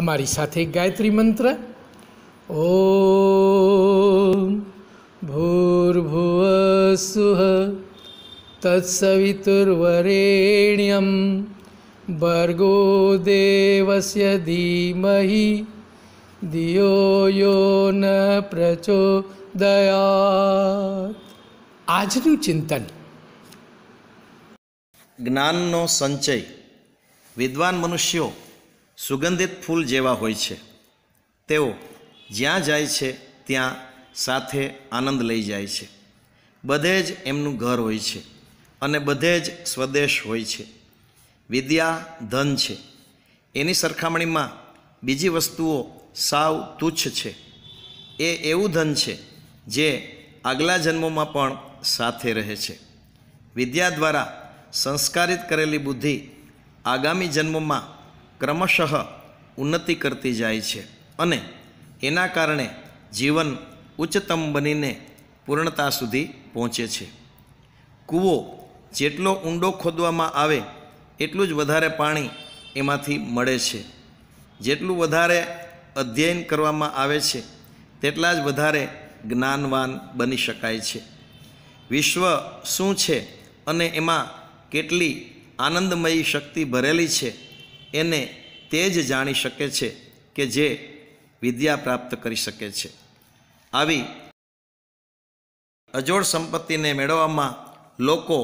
અમારી સાથે ગાયત્રી મંત્ર ઓ ભૂર્ભુવ સુહ તત્સવિતુર્વરેણ્યમ ભર્ગો દેવસ્ય ધીમહી દિયો યો ન પ્રચોદયાત આજનું ચિંતન જ્ઞાનનો સંચય વિદ્વાન મનુષ્યો સુગંધિત ફૂલ જેવા હોય છે તેઓ જ્યાં જાય છે ત્યાં સાથે આનંદ લઈ જાય છે બધે જ એમનું ઘર હોય છે અને બધે જ સ્વદેશ હોય છે વિદ્યા ધન છે એની સરખામણીમાં બીજી વસ્તુઓ સાવ તુચ્છ છે એ એવું ધન છે જે આગલા જન્મોમાં પણ સાથે રહે છે વિદ્યા દ્વારા સંસ્કારિત કરેલી બુદ્ધિ આગામી જન્મોમાં ક્રમશઃ ઉન્નતિ કરતી જાય છે અને એના કારણે જીવન ઉચ્ચતમ બનીને પૂર્ણતા સુધી પહોંચે છે કૂવો જેટલો ઊંડો ખોદવામાં આવે એટલું જ વધારે પાણી એમાંથી મળે છે જેટલું વધારે અધ્યયન કરવામાં આવે છે તેટલા જ વધારે જ્ઞાનવાન બની શકાય છે વિશ્વ શું છે અને એમાં કેટલી આનંદમયી શક્તિ ભરેલી છે એને તે જ જાણી શકે છે કે જે વિદ્યા પ્રાપ્ત કરી શકે છે આવી અજોડ સંપત્તિને મેળવવામાં લોકો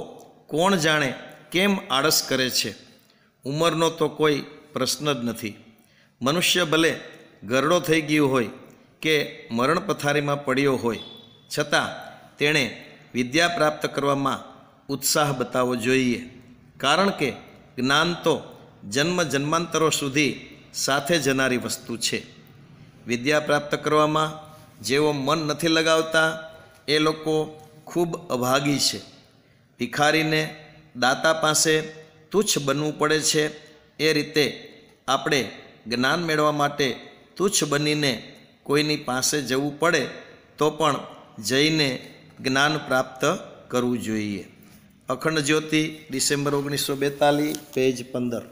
કોણ જાણે કેમ આળસ કરે છે ઉંમરનો તો કોઈ પ્રશ્ન જ નથી મનુષ્ય ભલે ગરડો થઈ ગયો હોય કે મરણ પથારીમાં પડ્યો હોય છતાં તેણે વિદ્યા પ્રાપ્ત કરવામાં ઉત્સાહ બતાવવો જોઈએ કારણ કે જ્ઞાન તો જન્મ જન્માંતરો સુધી સાથે જનારી વસ્તુ છે વિદ્યા પ્રાપ્ત કરવામાં જેઓ મન નથી લગાવતા એ લોકો ખૂબ અભાગી છે ભિખારીને દાતા પાસે તુચ્છ બનવું પડે છે એ રીતે આપણે જ્ઞાન મેળવા માટે તુચ્છ બનીને કોઈની પાસે જવું પડે તો પણ જઈને જ્ઞાન પ્રાપ્ત કરવું જોઈએ અખંડ જ્યોતિ ડિસેમ્બર ઓગણીસો બેતાલીસ પેજ પંદર